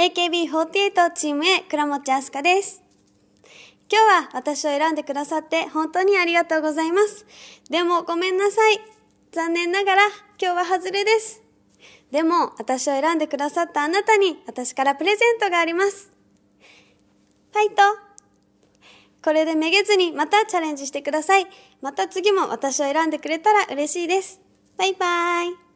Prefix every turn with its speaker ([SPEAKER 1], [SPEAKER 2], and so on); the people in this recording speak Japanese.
[SPEAKER 1] AKB48 チーム A 倉持明日香です。今日は私を選んでくださって本当にありがとうございます。でもごめんなさい。残念ながら今日は外れです。でも私を選んでくださったあなたに私からプレゼントがあります。ファイトこれでめげずにまたチャレンジしてください。また次も私を選んでくれたら嬉しいです。バイバイ。